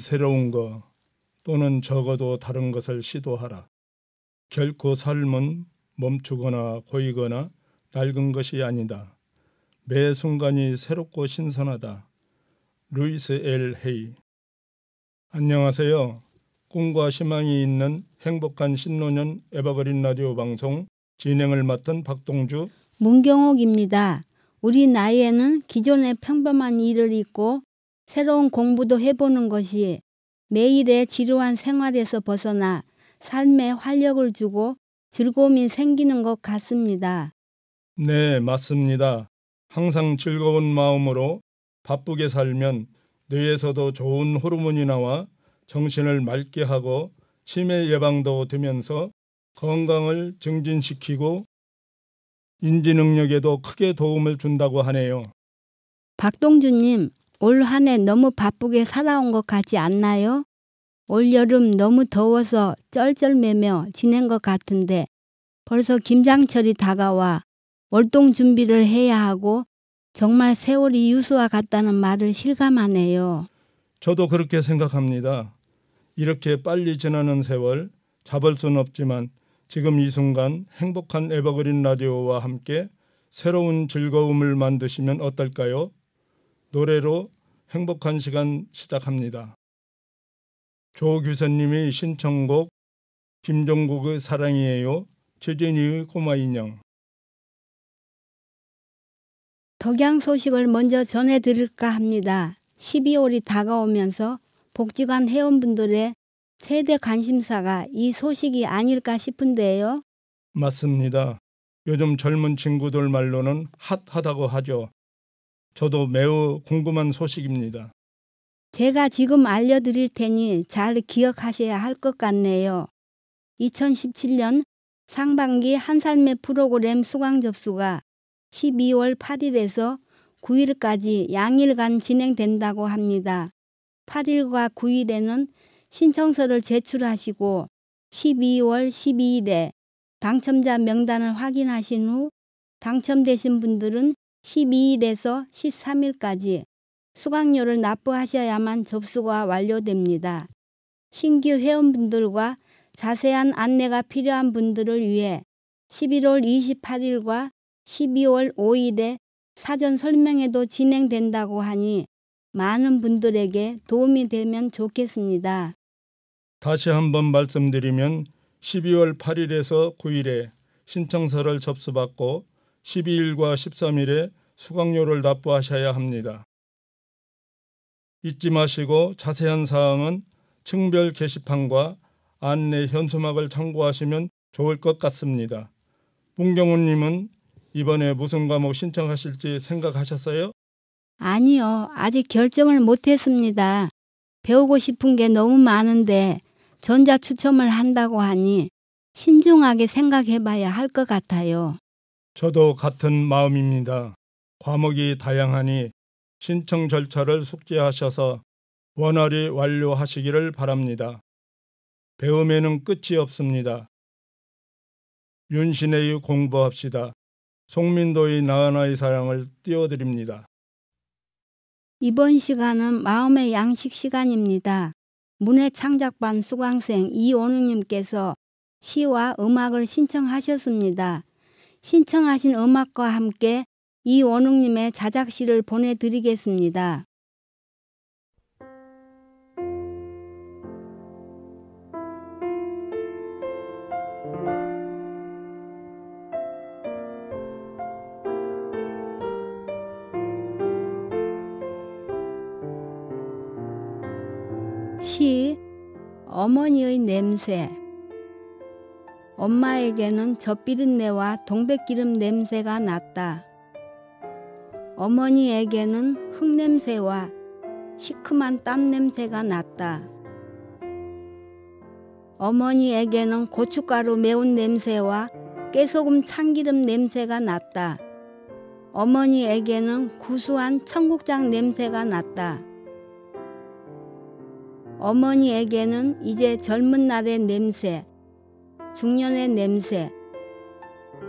새로운 것 또는 적어도 다른 것을 시도하라. 결코 삶은 멈추거나 고이거나 낡은 것이 아니다. 매 순간이 새롭고 신선하다. 루이스 엘 헤이 안녕하세요. 꿈과 희망이 있는 행복한 신노년 에버그린 라디오 방송 진행을 맡은 박동주 문경옥입니다. 우리 나이에는 기존의 평범한 일을 잊고 새로운 공부도 해보는 것이 매일의 지루한 생활에서 벗어나 삶에 활력을 주고 즐거움이 생기는 것 같습니다. 네, 맞습니다. 항상 즐거운 마음으로 바쁘게 살면 뇌에서도 좋은 호르몬이 나와 정신을 맑게 하고 치매 예방도 되면서 건강을 증진시키고 인지 능력에도 크게 도움을 준다고 하네요. 박동주님, 올한해 너무 바쁘게 살아온 것 같지 않나요? 올여름 너무 더워서 쩔쩔매며 지낸 것 같은데 벌써 김장철이 다가와 월동 준비를 해야 하고 정말 세월이 유수와 같다는 말을 실감하네요. 저도 그렇게 생각합니다. 이렇게 빨리 지나는 세월 잡을 순 없지만 지금 이 순간 행복한 에버그린 라디오와 함께 새로운 즐거움을 만드시면 어떨까요? 노래로 행복한 시간 시작합니다. 조규선님의 신청곡 김종국의 사랑이에요 최진희의 꼬마 인형 덕양 소식을 먼저 전해드릴까 합니다. 12월이 다가오면서 복지관 회원분들의 최대 관심사가 이 소식이 아닐까 싶은데요. 맞습니다. 요즘 젊은 친구들 말로는 핫하다고 하죠. 저도 매우 궁금한 소식입니다. 제가 지금 알려드릴 테니 잘 기억하셔야 할 것 같네요. 2017년 상반기 한살매 프로그램 수강 접수가 12월 8일에서 9일까지 양일간 진행된다고 합니다. 8일과 9일에는 신청서를 제출하시고 12월 12일에 당첨자 명단을 확인하신 후 당첨되신 분들은 12일에서 13일까지 수강료를 납부하셔야만 접수가 완료됩니다. 신규 회원분들과 자세한 안내가 필요한 분들을 위해 11월 28일과 12월 5일에 사전 설명회도 진행된다고 하니 많은 분들에게 도움이 되면 좋겠습니다. 다시 한번 말씀드리면 12월 8일에서 9일에 신청서를 접수받고 12일과 13일에 수강료를 납부하셔야 합니다. 잊지 마시고 자세한 사항은 층별 게시판과 안내 현수막을 참고하시면 좋을 것 같습니다. 문경훈님은 이번에 무슨 과목 신청하실지 생각하셨어요? 아니요, 아직 결정을 못했습니다. 배우고 싶은 게 너무 많은데 전자 추첨을 한다고 하니 신중하게 생각해봐야 할 것 같아요. 저도 같은 마음입니다. 과목이 다양하니 신청 절차를 숙지하셔서 원활히 완료하시기를 바랍니다. 배움에는 끝이 없습니다. 윤신의 공부합시다. 송민도의 나은아의 사랑을 띄워드립니다. 이번 시간은 마음의 양식 시간입니다. 문해창작반 수강생 이원웅님께서 시와 음악을 신청하셨습니다. 신청하신 음악과 함께 이원웅님의 자작시를 보내드리겠습니다. 시 어머니의 냄새 엄마에게는 젖비린내와 동백기름 냄새가 났다. 어머니에게는 흙냄새와 시큼한 땀냄새가 났다. 어머니에게는 고춧가루 매운 냄새와 깨소금 참기름 냄새가 났다. 어머니에게는 구수한 청국장 냄새가 났다. 어머니에게는 이제 젊은 날의 냄새, 중년의 냄새,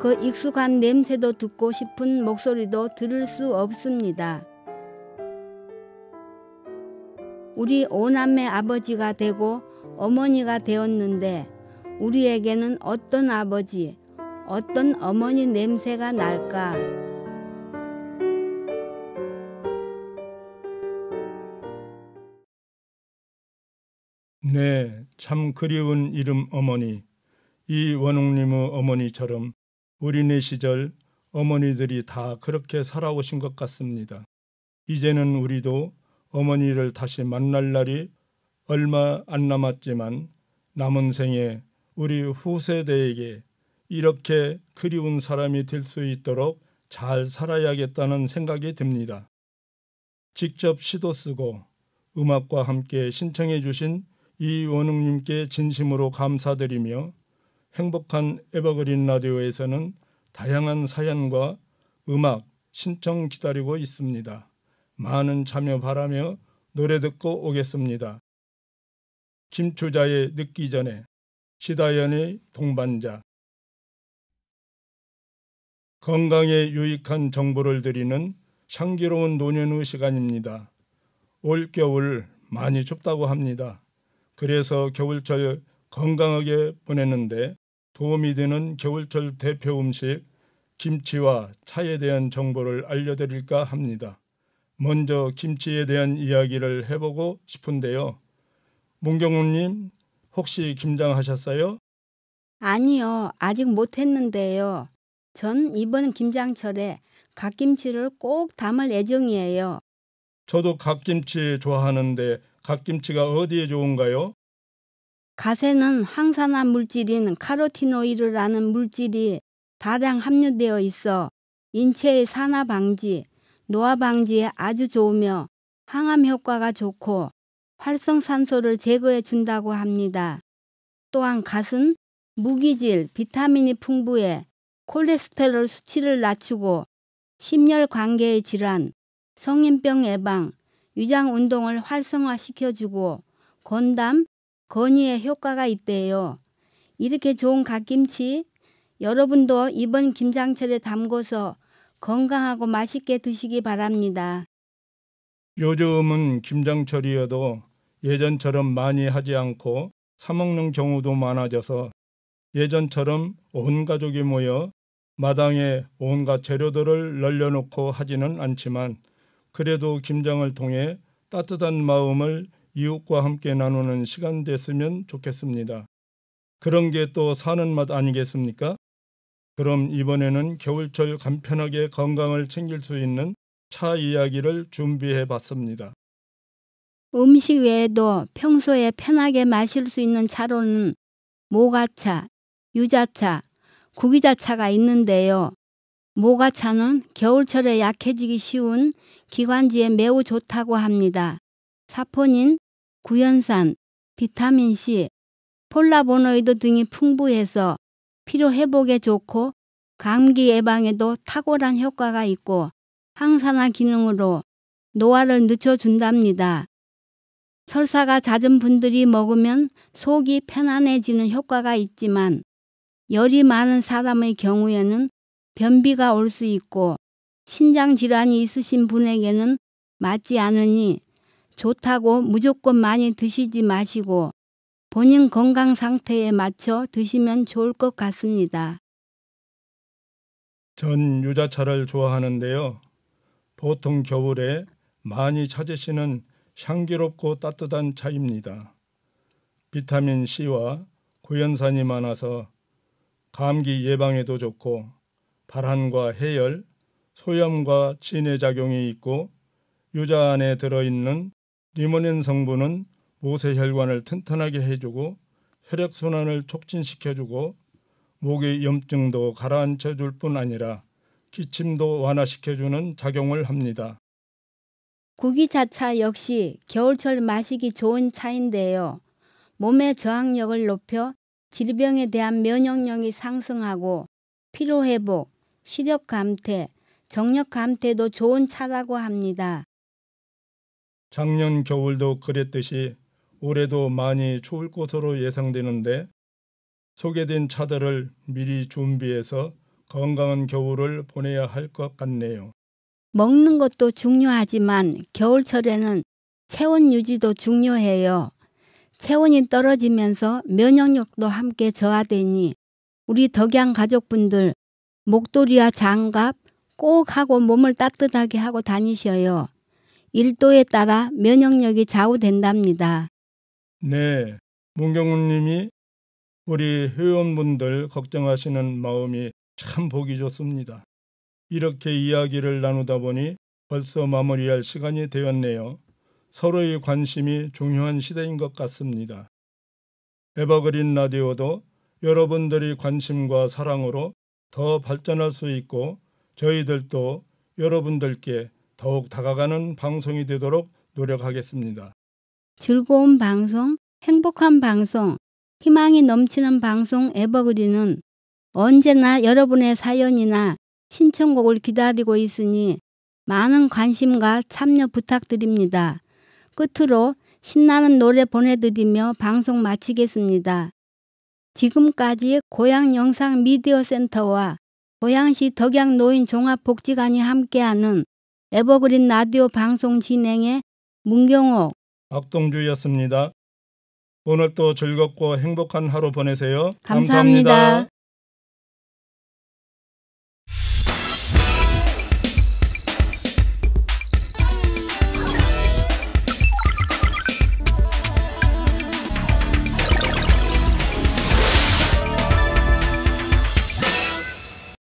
그 익숙한 냄새도 듣고 싶은 목소리도 들을 수 없습니다. 우리 오남매 아버지가 되고 어머니가 되었는데 우리에게는 어떤 아버지, 어떤 어머니 냄새가 날까? 네, 참 그리운 이름 어머니. 이 원웅님의 어머니처럼 우리네 시절 어머니들이 다 그렇게 살아오신 것 같습니다. 이제는 우리도 어머니를 다시 만날 날이 얼마 안 남았지만 남은 생에 우리 후세대에게 이렇게 그리운 사람이 될 수 있도록 잘 살아야겠다는 생각이 듭니다. 직접 시도 쓰고 음악과 함께 신청해 주신 이원웅님께 진심으로 감사드리며 행복한 에버그린 라디오에서는 다양한 사연과 음악 신청 기다리고 있습니다. 많은 참여 바라며 노래 듣고 오겠습니다. 김초자의 늦기 전에 시다연의 동반자 건강에 유익한 정보를 드리는 향기로운 노년의 시간입니다. 올겨울 많이 춥다고 합니다. 그래서 겨울철 건강하게 보냈는데 도움이 되는 겨울철 대표 음식 김치와 차에 대한 정보를 알려드릴까 합니다. 먼저 김치에 대한 이야기를 해보고 싶은데요. 문경훈님 혹시 김장하셨어요? 아니요, 아직 못했는데요. 전 이번 김장철에 갓김치를 꼭 담을 예정이에요. 저도 갓김치 좋아하는데 갓김치가 어디에 좋은가요? 가세는 항산화 물질인 카로티노이드라는 물질이 다량 함유되어 있어 인체의 산화 방지, 노화 방지에 아주 좋으며 항암 효과가 좋고 활성산소를 제거해 준다고 합니다. 또한 갓은 무기질, 비타민이 풍부해 콜레스테롤 수치를 낮추고 심혈 관계의 질환, 성인병 예방, 위장 운동을 활성화시켜주고 건담, 건의에 효과가 있대요. 이렇게 좋은 갓김치 여러분도 이번 김장철에 담궈서 건강하고 맛있게 드시기 바랍니다. 요즘은 김장철이어도 예전처럼 많이 하지 않고 사먹는 경우도 많아져서 예전처럼 온 가족이 모여 마당에 온갖 재료들을 널려놓고 하지는 않지만 그래도 김장을 통해 따뜻한 마음을 이웃과 함께 나누는 시간 됐으면 좋겠습니다. 그런 게 또 사는 맛 아니겠습니까? 그럼 이번에는 겨울철 간편하게 건강을 챙길 수 있는 차 이야기를 준비해 봤습니다. 음식 외에도 평소에 편하게 마실 수 있는 차로는 모가차, 유자차, 구기자차가 있는데요. 모가차는 겨울철에 약해지기 쉬운 기관지에 매우 좋다고 합니다. 사포닌, 구연산, 비타민C, 폴라보노이드 등이 풍부해서 피로 회복에 좋고 감기 예방에도 탁월한 효과가 있고 항산화 기능으로 노화를 늦춰준답니다. 설사가 잦은 분들이 먹으면 속이 편안해지는 효과가 있지만 열이 많은 사람의 경우에는 변비가 올 수 있고 신장 질환이 있으신 분에게는 맞지 않으니 좋다고 무조건 많이 드시지 마시고 본인 건강 상태에 맞춰 드시면 좋을 것 같습니다. 전 유자차를 좋아하는데요. 보통 겨울에 많이 찾으시는 향기롭고 따뜻한 차입니다. 비타민 C와 고연산이 많아서 감기 예방에도 좋고 발한과 해열, 소염과 진해 작용이 있고 유자 안에 들어있는 리모넨 성분은 모세 혈관을 튼튼하게 해주고 혈액 순환을 촉진시켜주고 목의 염증도 가라앉혀 줄 뿐 아니라 기침도 완화시켜주는 작용을 합니다. 구기자차 역시 겨울철 마시기 좋은 차인데요. 몸의 저항력을 높여 질병에 대한 면역력이 상승하고 피로회복, 시력 감퇴, 정력 감퇴도 좋은 차라고 합니다. 작년 겨울도 그랬듯이 올해도 많이 추울 것으로 예상되는데 소개된 차들을 미리 준비해서 건강한 겨울을 보내야 할 것 같네요. 먹는 것도 중요하지만 겨울철에는 체온 유지도 중요해요. 체온이 떨어지면서 면역력도 함께 저하되니 우리 덕양 가족분들 목도리와 장갑 꼭 하고 몸을 따뜻하게 하고 다니셔요. 일도에 따라 면역력이 좌우된답니다. 네, 문경훈 님이 우리 회원분들 걱정하시는 마음이 참 보기 좋습니다. 이렇게 이야기를 나누다 보니 벌써 마무리할 시간이 되었네요. 서로의 관심이 중요한 시대인 것 같습니다. 에버그린 라디오도 여러분들의 관심과 사랑으로 더 발전할 수 있고 저희들도 여러분들께 더욱 다가가는 방송이 되도록 노력하겠습니다. 즐거운 방송, 행복한 방송, 희망이 넘치는 방송 에버그린은 언제나 여러분의 사연이나 신청곡을 기다리고 있으니 많은 관심과 참여 부탁드립니다. 끝으로 신나는 노래 보내드리며 방송 마치겠습니다. 지금까지 고향영상미디어센터와 고양시 덕양노인종합복지관이 함께하는 에버그린 라디오 방송 진행의 문경옥 박동주였습니다. 오늘도 즐겁고 행복한 하루 보내세요. 감사합니다. 감사합니다.